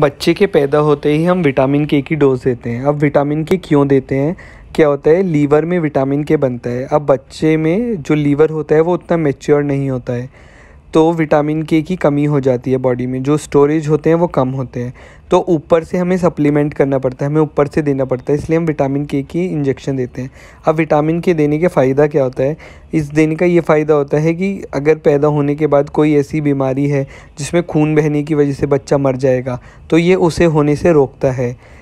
बच्चे के पैदा होते ही हम विटामिन के की डोज़ देते हैं अब विटामिन के क्यों देते हैं क्या होता है लीवर में विटामिन के बनता है अब बच्चे में जो लीवर होता है वो उतना मेच्योर नहीं होता है तो विटामिन के की कमी हो जाती है बॉडी में जो स्टोरेज होते हैं वो कम होते हैं तो ऊपर से हमें सप्लीमेंट करना पड़ता है हमें ऊपर से देना पड़ता है इसलिए हम विटामिन के की इंजेक्शन देते हैं अब विटामिन के देने के फ़ायदा क्या होता है इस देने का ये फ़ायदा होता है कि अगर पैदा होने के बाद कोई ऐसी बीमारी है जिसमें खून बहने की वजह से बच्चा मर जाएगा तो ये उसे होने से रोकता है